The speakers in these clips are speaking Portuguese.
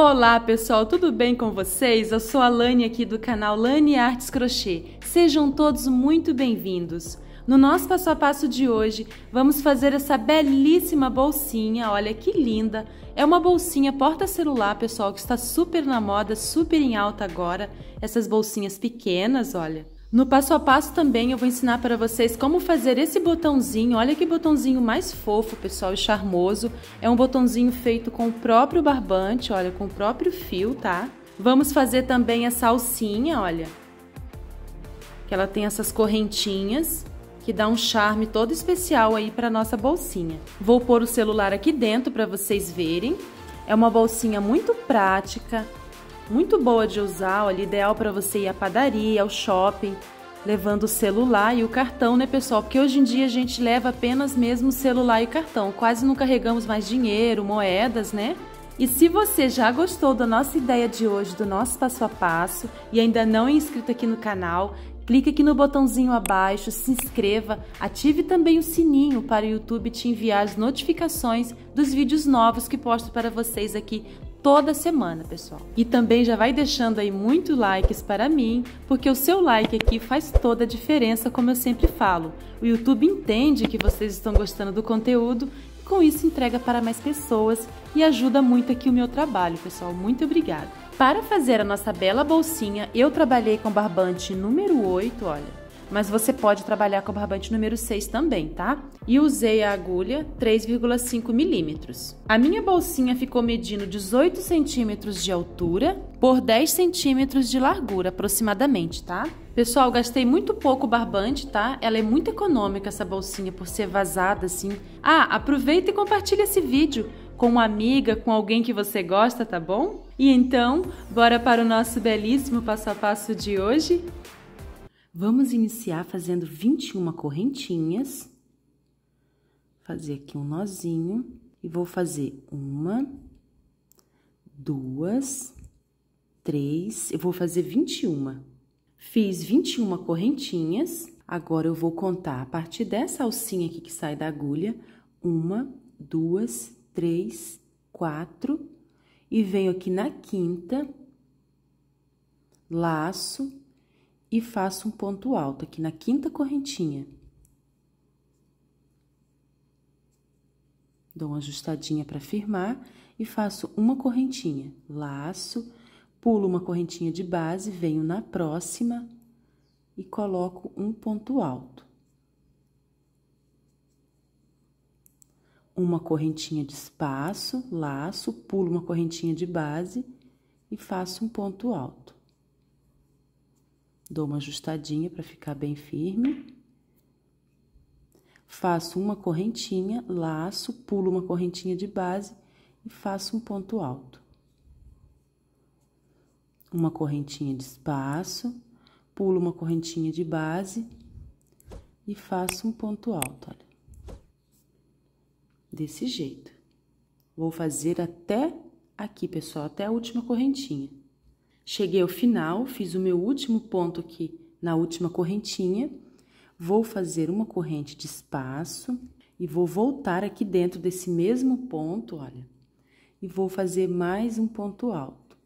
Olá pessoal, tudo bem com vocês? Eu sou a Lani aqui do canal Lani Artes Crochê. Sejam todos muito bem-vindos. No nosso passo a passo de hoje, vamos fazer essa belíssima bolsinha, olha que linda. É uma bolsinha porta-celular, pessoal, que está super na moda, super em alta agora. Essas bolsinhas pequenas, olha. No passo a passo também eu vou ensinar para vocês como fazer esse botãozinho. Olha que botãozinho mais fofo, pessoal, e charmoso. É um botãozinho feito com o próprio barbante, olha, com o próprio fio, tá? Vamos fazer também essa alcinha, olha. Que ela tem essas correntinhas que dá um charme todo especial aí para nossa bolsinha. Vou pôr o celular aqui dentro para vocês verem. É uma bolsinha muito prática, muito boa de usar, olha, ideal para você ir à padaria, ao shopping, levando o celular e o cartão, né, pessoal? Porque hoje em dia a gente leva apenas mesmo o celular e o cartão, quase não carregamos mais dinheiro, moedas, né? E se você já gostou da nossa ideia de hoje, do nosso passo a passo, e ainda não é inscrito aqui no canal, clique aqui no botãozinho abaixo, se inscreva, ative também o sininho para o YouTube te enviar as notificações dos vídeos novos que posto para vocês aqui toda semana, pessoal. E também já vai deixando aí muito likes para mim, porque o seu like aqui faz toda a diferença, como eu sempre falo. O YouTube entende que vocês estão gostando do conteúdo e com isso entrega para mais pessoas e ajuda muito aqui o meu trabalho, pessoal. Muito obrigada. Para fazer a nossa bela bolsinha, eu trabalhei com barbante número 8, olha mas você pode trabalhar com o barbante número 6 também, tá? E usei a agulha 3,5 milímetros. A minha bolsinha ficou medindo 18 centímetros de altura por 10 centímetros de largura, aproximadamente, tá? Pessoal, gastei muito pouco barbante, tá? Ela é muito econômica, essa bolsinha, por ser vazada, assim. Ah, aproveita e compartilha esse vídeo com uma amiga, com alguém que você gosta, tá bom? E então, bora para o nosso belíssimo passo a passo de hoje? Vamos iniciar fazendo 21 correntinhas. Fazer aqui um nozinho e vou fazer uma, duas, três, eu vou fazer 21. Fiz 21 correntinhas. Agora eu vou contar a partir dessa alcinha aqui que sai da agulha, uma, duas, três, quatro, e venho aqui na quinta, laço, e faço um ponto alto aqui na quinta correntinha. Dou uma ajustadinha para firmar e faço uma correntinha, laço, pulo uma correntinha de base, venho na próxima e coloco um ponto alto. Uma correntinha de espaço, laço, pulo uma correntinha de base e faço um ponto alto. Dou uma ajustadinha para ficar bem firme. Faço uma correntinha, laço, pulo uma correntinha de base e faço um ponto alto. Uma correntinha de espaço, pulo uma correntinha de base e faço um ponto alto, olha. Desse jeito. Vou fazer até aqui, pessoal, até a última correntinha. Cheguei ao final, fiz o meu último ponto aqui na última correntinha. Vou fazer uma corrente de espaço e vou voltar aqui dentro desse mesmo ponto, olha. E vou fazer mais um ponto alto.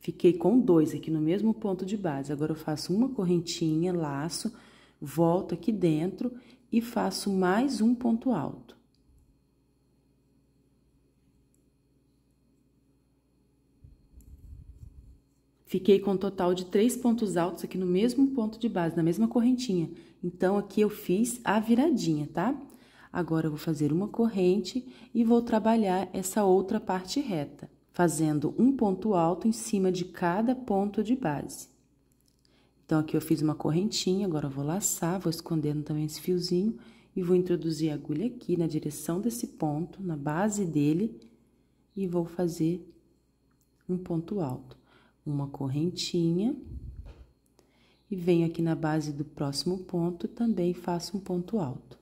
Fiquei com dois aqui no mesmo ponto de base. Agora eu faço uma correntinha, laço, volto aqui dentro e faço mais um ponto alto. Fiquei com um total de três pontos altos aqui no mesmo ponto de base, na mesma correntinha. Então, aqui eu fiz a viradinha, tá? Agora, eu vou fazer uma corrente e vou trabalhar essa outra parte reta, fazendo um ponto alto em cima de cada ponto de base. Então, aqui eu fiz uma correntinha, agora eu vou laçar, vou escondendo também esse fiozinho e vou introduzir a agulha aqui na direção desse ponto, na base dele, e vou fazer um ponto alto uma correntinha e venho aqui na base do próximo ponto, também faço um ponto alto.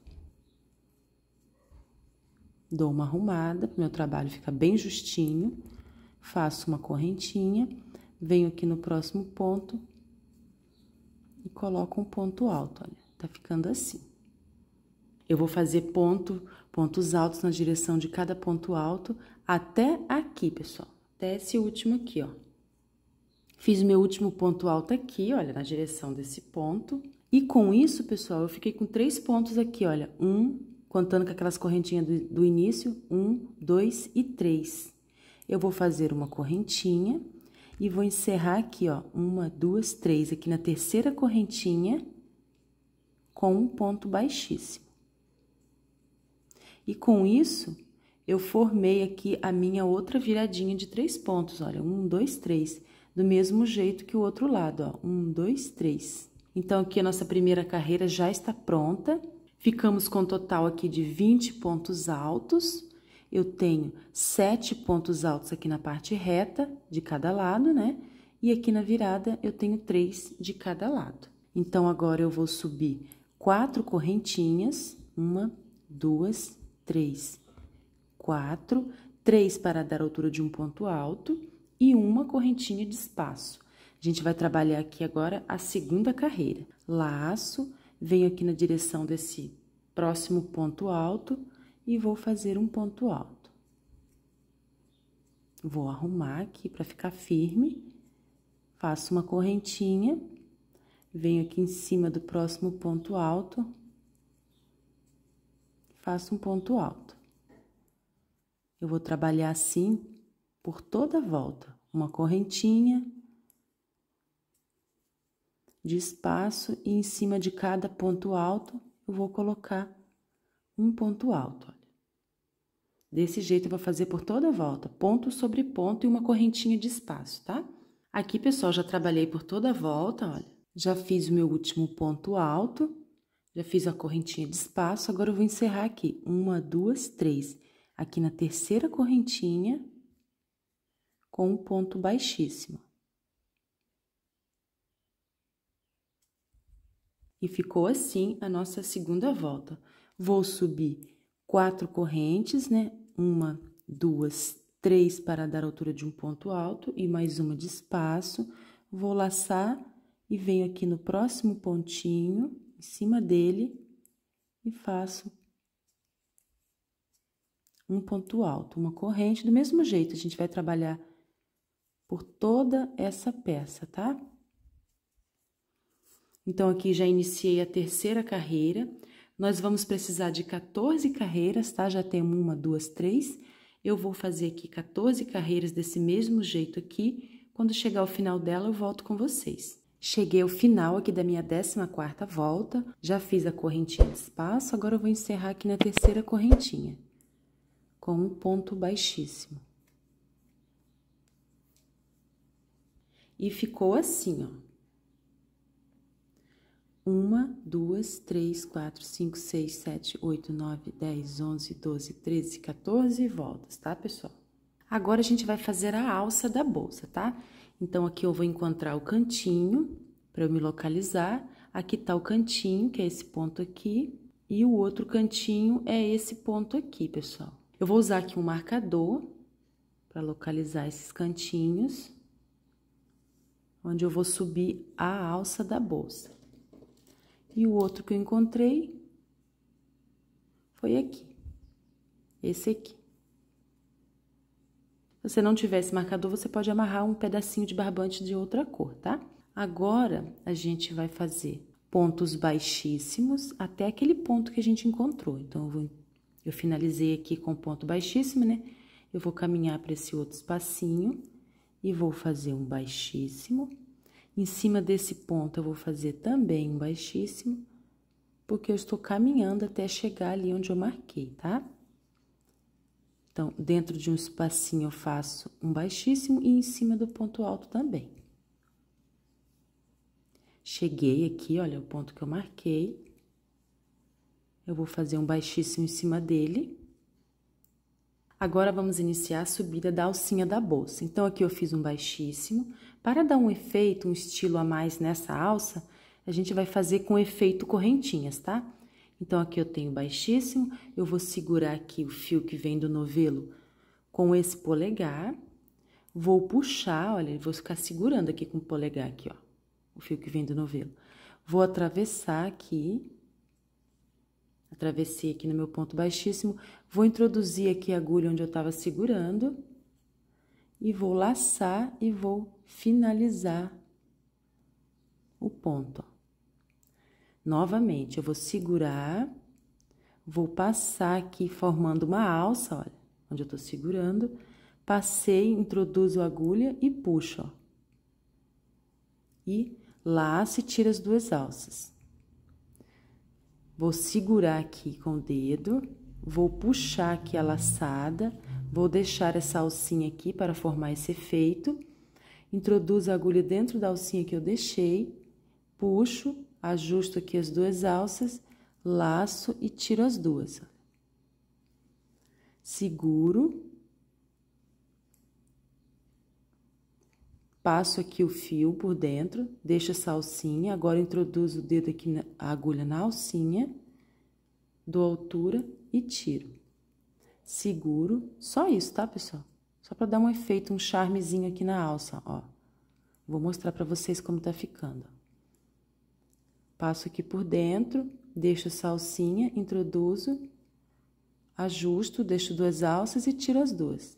Dou uma arrumada, meu trabalho fica bem justinho, faço uma correntinha, venho aqui no próximo ponto e coloco um ponto alto, olha, tá ficando assim. Eu vou fazer ponto, pontos altos na direção de cada ponto alto até aqui, pessoal, até esse último aqui, ó. Fiz o meu último ponto alto aqui, olha, na direção desse ponto. E com isso, pessoal, eu fiquei com três pontos aqui, olha. Um, contando com aquelas correntinhas do, do início, um, dois e três. Eu vou fazer uma correntinha e vou encerrar aqui, ó, uma, duas, três, aqui na terceira correntinha, com um ponto baixíssimo. E com isso, eu formei aqui a minha outra viradinha de três pontos, olha, um, dois, três do mesmo jeito que o outro lado, ó. Um, dois, três. Então, aqui a nossa primeira carreira já está pronta. Ficamos com um total aqui de 20 pontos altos. Eu tenho sete pontos altos aqui na parte reta de cada lado, né? E aqui na virada eu tenho três de cada lado. Então, agora eu vou subir quatro correntinhas. Uma, duas, três, quatro. Três para dar altura de um ponto alto e uma correntinha de espaço. A gente vai trabalhar aqui agora a segunda carreira. Laço, venho aqui na direção desse próximo ponto alto e vou fazer um ponto alto. Vou arrumar aqui para ficar firme, faço uma correntinha, venho aqui em cima do próximo ponto alto, faço um ponto alto. Eu vou trabalhar assim por toda a volta uma correntinha de espaço e em cima de cada ponto alto eu vou colocar um ponto alto. Olha. Desse jeito eu vou fazer por toda a volta, ponto sobre ponto e uma correntinha de espaço, tá? Aqui, pessoal, já trabalhei por toda a volta, olha. Já fiz o meu último ponto alto, já fiz a correntinha de espaço, agora eu vou encerrar aqui. Uma, duas, três. Aqui na terceira correntinha, com um ponto baixíssimo. E ficou assim a nossa segunda volta. Vou subir quatro correntes, né? Uma, duas, três para dar altura de um ponto alto e mais uma de espaço. Vou laçar e venho aqui no próximo pontinho, em cima dele, e faço um ponto alto, uma corrente. Do mesmo jeito, a gente vai trabalhar por toda essa peça, tá? Então, aqui já iniciei a terceira carreira. Nós vamos precisar de 14 carreiras, tá? Já tem uma, duas, três. Eu vou fazer aqui 14 carreiras desse mesmo jeito aqui. Quando chegar ao final dela, eu volto com vocês. Cheguei ao final aqui da minha 14 quarta volta, já fiz a correntinha de espaço, agora eu vou encerrar aqui na terceira correntinha, com um ponto baixíssimo. e ficou assim, ó. Uma, duas, três, quatro, cinco, seis, sete, oito, nove, dez, onze, doze, treze, 14 voltas, tá, pessoal? Agora, a gente vai fazer a alça da bolsa, tá? Então, aqui eu vou encontrar o cantinho para eu me localizar. Aqui tá o cantinho, que é esse ponto aqui, e o outro cantinho é esse ponto aqui, pessoal. Eu vou usar aqui um marcador para localizar esses cantinhos onde eu vou subir a alça da bolsa. E o outro que eu encontrei foi aqui, esse aqui. Se você não tivesse marcador, você pode amarrar um pedacinho de barbante de outra cor, tá? Agora, a gente vai fazer pontos baixíssimos até aquele ponto que a gente encontrou. Então, eu, vou, eu finalizei aqui com ponto baixíssimo, né? Eu vou caminhar para esse outro espacinho e vou fazer um baixíssimo. Em cima desse ponto, eu vou fazer também um baixíssimo, porque eu estou caminhando até chegar ali onde eu marquei, tá? Então, dentro de um espacinho, eu faço um baixíssimo e em cima do ponto alto também. Cheguei aqui, olha o ponto que eu marquei. Eu vou fazer um baixíssimo em cima dele. Agora vamos iniciar a subida da alcinha da bolsa. Então, aqui eu fiz um baixíssimo. Para dar um efeito, um estilo a mais nessa alça, a gente vai fazer com efeito correntinhas, tá? Então, aqui eu tenho baixíssimo, eu vou segurar aqui o fio que vem do novelo com esse polegar. Vou puxar, olha, vou ficar segurando aqui com o polegar aqui, ó, o fio que vem do novelo. Vou atravessar aqui Atravessei aqui no meu ponto baixíssimo, vou introduzir aqui a agulha onde eu estava segurando e vou laçar e vou finalizar o ponto. Novamente, eu vou segurar, vou passar aqui formando uma alça, olha, onde eu estou segurando, passei, introduzo a agulha e puxo, ó. E laço e tiro as duas alças. Vou segurar aqui com o dedo, vou puxar aqui a laçada, vou deixar essa alcinha aqui para formar esse efeito. Introduzo a agulha dentro da alcinha que eu deixei, puxo, ajusto aqui as duas alças, laço e tiro as duas. Seguro passo aqui o fio por dentro, deixo essa alcinha, agora introduzo o dedo aqui, na, a agulha na alcinha, dou altura e tiro. Seguro, só isso, tá, pessoal? Só para dar um efeito, um charmezinho aqui na alça, ó. Vou mostrar para vocês como tá ficando. Passo aqui por dentro, deixo essa alcinha, introduzo, ajusto, deixo duas alças e tiro as duas.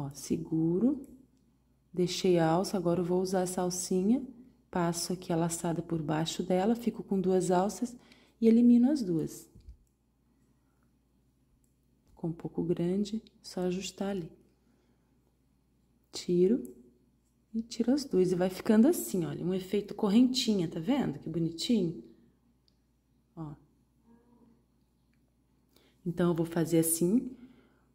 Ó, seguro, deixei a alça, agora eu vou usar essa alcinha, passo aqui a laçada por baixo dela, fico com duas alças e elimino as duas. Com um pouco grande, só ajustar ali. Tiro e tiro as duas e vai ficando assim, olha, um efeito correntinha, tá vendo? Que bonitinho. Ó. Então, eu vou fazer assim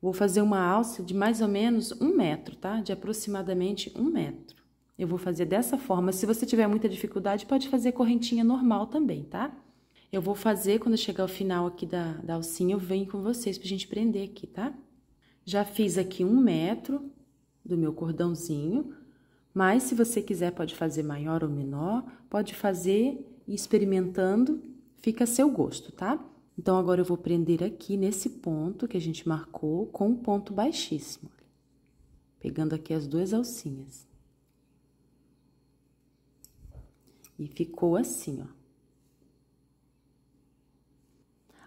Vou fazer uma alça de mais ou menos um metro, tá? De aproximadamente um metro. Eu vou fazer dessa forma. Se você tiver muita dificuldade, pode fazer correntinha normal também, tá? Eu vou fazer, quando chegar ao final aqui da, da alcinha, eu venho com vocês pra gente prender aqui, tá? Já fiz aqui um metro do meu cordãozinho, mas se você quiser pode fazer maior ou menor, pode fazer experimentando, fica a seu gosto, tá? Então, agora eu vou prender aqui nesse ponto que a gente marcou com um ponto baixíssimo. Pegando aqui as duas alcinhas. E ficou assim, ó.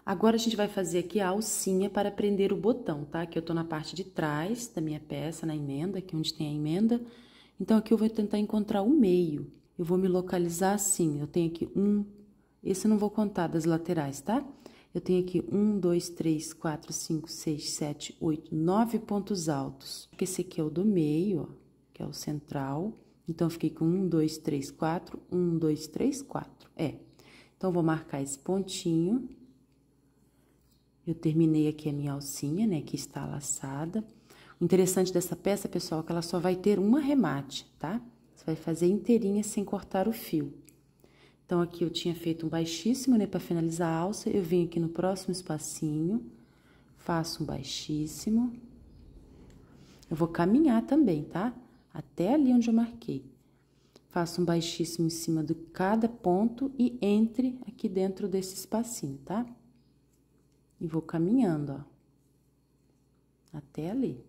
Agora, a gente vai fazer aqui a alcinha para prender o botão, tá? Aqui eu tô na parte de trás da minha peça, na emenda, aqui onde tem a emenda. Então, aqui eu vou tentar encontrar o meio. Eu vou me localizar assim, eu tenho aqui um... Esse eu não vou contar das laterais, tá? Tá? Eu tenho aqui um, dois, três, quatro, cinco, seis, sete, oito, nove pontos altos. Esse aqui é o do meio, ó, que é o central. Então, fiquei com um, dois, três, quatro, um, dois, três, quatro. É. Então, vou marcar esse pontinho. Eu terminei aqui a minha alcinha, né, que está laçada. O interessante dessa peça, pessoal, é que ela só vai ter um arremate, tá? Você vai fazer inteirinha sem cortar o fio. Então, aqui eu tinha feito um baixíssimo, né, para finalizar a alça, eu venho aqui no próximo espacinho, faço um baixíssimo. Eu vou caminhar também, tá? Até ali onde eu marquei. Faço um baixíssimo em cima de cada ponto e entre aqui dentro desse espacinho, tá? E vou caminhando, ó. Até ali.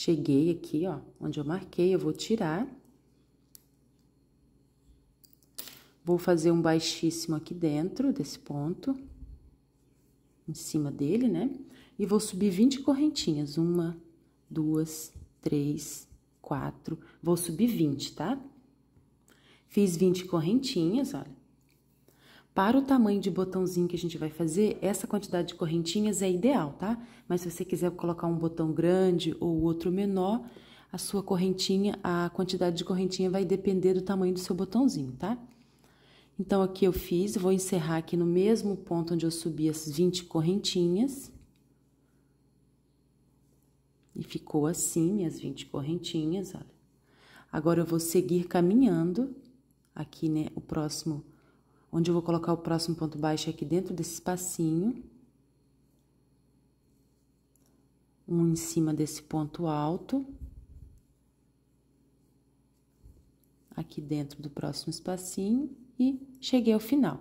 Cheguei aqui, ó, onde eu marquei, eu vou tirar. Vou fazer um baixíssimo aqui dentro desse ponto, em cima dele, né? E vou subir 20 correntinhas, uma, duas, três, quatro, vou subir 20, tá? Fiz 20 correntinhas, olha. Para o tamanho de botãozinho que a gente vai fazer, essa quantidade de correntinhas é ideal, tá? Mas se você quiser colocar um botão grande ou outro menor, a sua correntinha, a quantidade de correntinha vai depender do tamanho do seu botãozinho, tá? Então, aqui eu fiz, vou encerrar aqui no mesmo ponto onde eu subi as 20 correntinhas. E ficou assim, minhas 20 correntinhas, olha. Agora, eu vou seguir caminhando aqui, né, o próximo onde eu vou colocar o próximo ponto baixo aqui dentro desse espacinho. Um em cima desse ponto alto. Aqui dentro do próximo espacinho e cheguei ao final.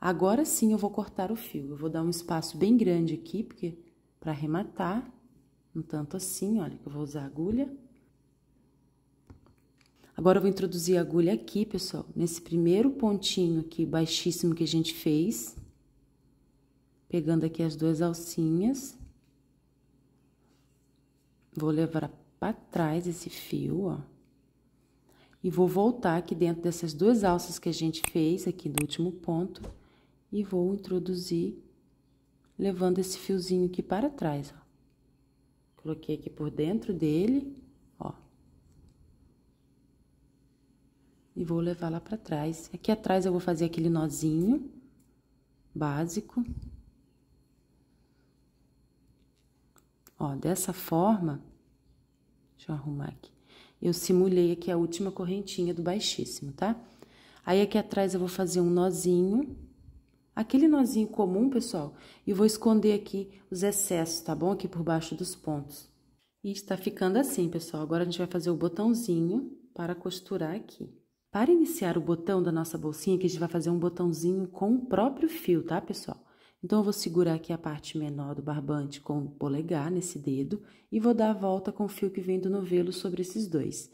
Agora sim eu vou cortar o fio. Eu vou dar um espaço bem grande aqui, porque para arrematar, um tanto assim, olha, que eu vou usar agulha. Agora eu vou introduzir a agulha aqui, pessoal, nesse primeiro pontinho aqui baixíssimo que a gente fez. Pegando aqui as duas alcinhas. Vou levar para trás esse fio, ó. E vou voltar aqui dentro dessas duas alças que a gente fez aqui do último ponto. E vou introduzir, levando esse fiozinho aqui para trás, ó. Coloquei aqui por dentro dele e vou levar lá pra trás. Aqui atrás eu vou fazer aquele nozinho básico. Ó, dessa forma, deixa eu arrumar aqui. Eu simulei aqui a última correntinha do baixíssimo, tá? Aí aqui atrás eu vou fazer um nozinho, aquele nozinho comum, pessoal, e vou esconder aqui os excessos, tá bom? Aqui por baixo dos pontos. E está ficando assim, pessoal. Agora a gente vai fazer o botãozinho para costurar aqui. Para iniciar o botão da nossa bolsinha, que a gente vai fazer um botãozinho com o próprio fio, tá, pessoal? Então, eu vou segurar aqui a parte menor do barbante com o polegar nesse dedo e vou dar a volta com o fio que vem do novelo sobre esses dois.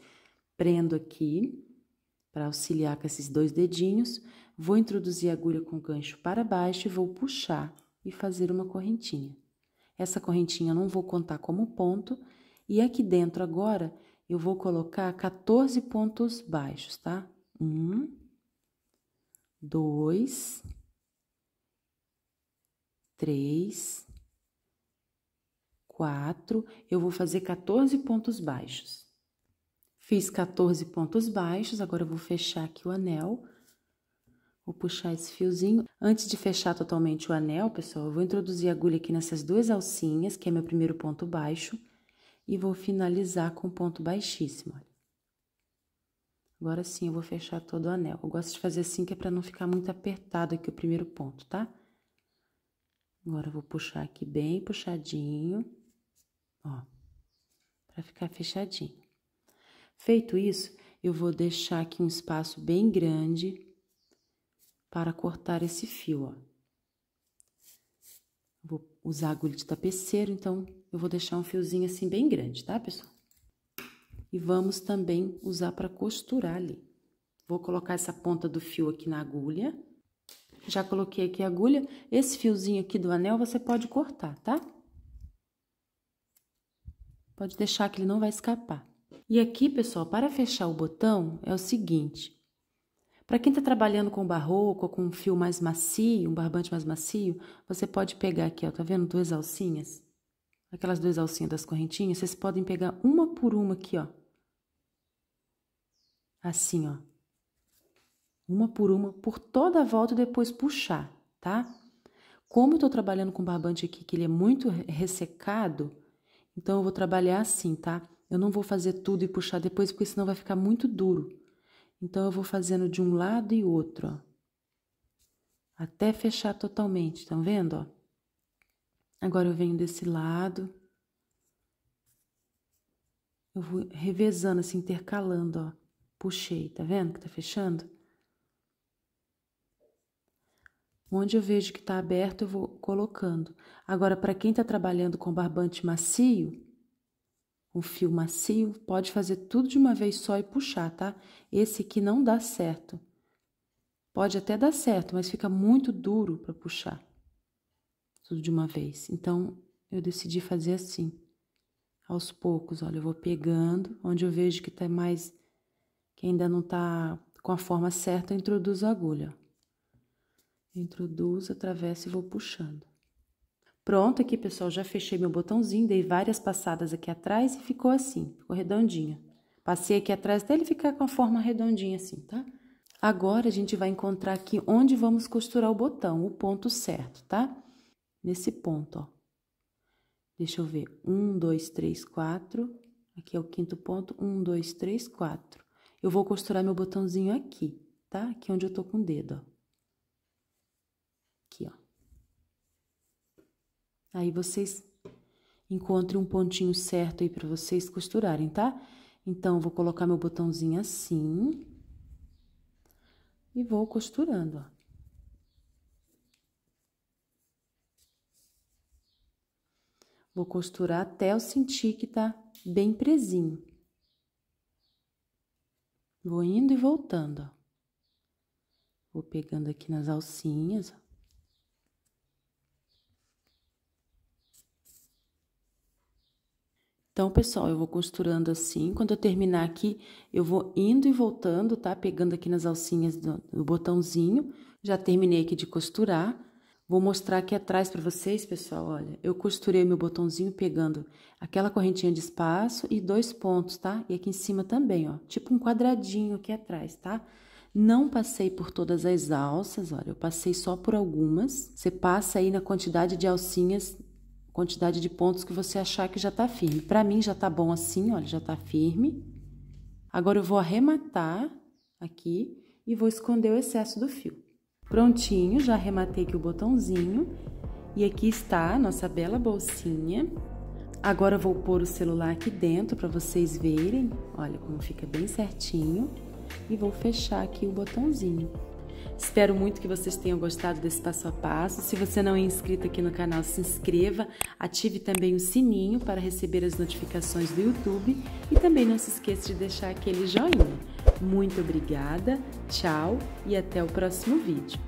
Prendo aqui para auxiliar com esses dois dedinhos, vou introduzir a agulha com o gancho para baixo e vou puxar e fazer uma correntinha. Essa correntinha eu não vou contar como ponto e aqui dentro agora eu vou colocar 14 pontos baixos, tá? Um, dois, três, quatro. Eu vou fazer 14 pontos baixos. Fiz 14 pontos baixos, agora eu vou fechar aqui o anel. Vou puxar esse fiozinho. Antes de fechar totalmente o anel, pessoal, eu vou introduzir a agulha aqui nessas duas alcinhas, que é meu primeiro ponto baixo e vou finalizar com ponto baixíssimo. Olha. Agora sim, eu vou fechar todo o anel. Eu gosto de fazer assim que é para não ficar muito apertado aqui o primeiro ponto, tá? Agora eu vou puxar aqui bem puxadinho, ó, para ficar fechadinho. Feito isso, eu vou deixar aqui um espaço bem grande para cortar esse fio, ó. Vou usar agulha de tapeceiro, então eu vou deixar um fiozinho assim bem grande, tá, pessoal? E vamos também usar para costurar ali. Vou colocar essa ponta do fio aqui na agulha. Já coloquei aqui a agulha. Esse fiozinho aqui do anel você pode cortar, tá? Pode deixar que ele não vai escapar. E aqui, pessoal, para fechar o botão, é o seguinte. Para quem está trabalhando com barroco, ou com um fio mais macio, um barbante mais macio, você pode pegar aqui, ó, tá vendo? Duas alcinhas. Aquelas duas alcinhas das correntinhas, vocês podem pegar uma por uma aqui, ó. Assim, ó. Uma por uma, por toda a volta e depois puxar, tá? Como eu tô trabalhando com barbante aqui, que ele é muito ressecado, então eu vou trabalhar assim, tá? Eu não vou fazer tudo e puxar depois, porque senão vai ficar muito duro. Então eu vou fazendo de um lado e outro, ó. Até fechar totalmente, estão vendo, ó? Agora eu venho desse lado. Eu vou revezando, assim, intercalando, ó. Puxei, tá vendo que tá fechando? Onde eu vejo que tá aberto, eu vou colocando. Agora, para quem tá trabalhando com barbante macio, o fio macio pode fazer tudo de uma vez só e puxar, tá? Esse aqui não dá certo. Pode até dar certo, mas fica muito duro para puxar tudo de uma vez. Então, eu decidi fazer assim, aos poucos. Olha, eu vou pegando, onde eu vejo que tá mais, que ainda não tá com a forma certa, eu introduzo a agulha. Introduzo, atravesso e vou puxando. Pronto, aqui pessoal, já fechei meu botãozinho, dei várias passadas aqui atrás e ficou assim, ficou redondinho. Passei aqui atrás até ele ficar com a forma redondinha assim, tá? Agora, a gente vai encontrar aqui onde vamos costurar o botão, o ponto certo, tá? Nesse ponto, ó. Deixa eu ver, um, dois, três, quatro, aqui é o quinto ponto, um, dois, três, quatro. Eu vou costurar meu botãozinho aqui, tá? Aqui onde eu tô com o dedo, ó. Aí vocês encontrem um pontinho certo aí para vocês costurarem, tá? Então, vou colocar meu botãozinho assim. E vou costurando, ó. Vou costurar até eu sentir que tá bem presinho. Vou indo e voltando, ó. Vou pegando aqui nas alcinhas, ó. Então, pessoal, eu vou costurando assim. Quando eu terminar aqui, eu vou indo e voltando, tá? Pegando aqui nas alcinhas do, do botãozinho. Já terminei aqui de costurar. Vou mostrar aqui atrás para vocês, pessoal, olha. Eu costurei meu botãozinho pegando aquela correntinha de espaço e dois pontos, tá? E aqui em cima também, ó, tipo um quadradinho aqui atrás, tá? Não passei por todas as alças, olha, eu passei só por algumas. Você passa aí na quantidade de alcinhas quantidade de pontos que você achar que já tá firme. Para mim já tá bom assim, olha, já tá firme. Agora eu vou arrematar aqui e vou esconder o excesso do fio. Prontinho, já arrematei aqui o botãozinho e aqui está a nossa bela bolsinha. Agora eu vou pôr o celular aqui dentro para vocês verem, olha como fica bem certinho e vou fechar aqui o botãozinho. Espero muito que vocês tenham gostado desse passo a passo. Se você não é inscrito aqui no canal, se inscreva, ative também o sininho para receber as notificações do YouTube e também não se esqueça de deixar aquele joinha. Muito obrigada, tchau e até o próximo vídeo.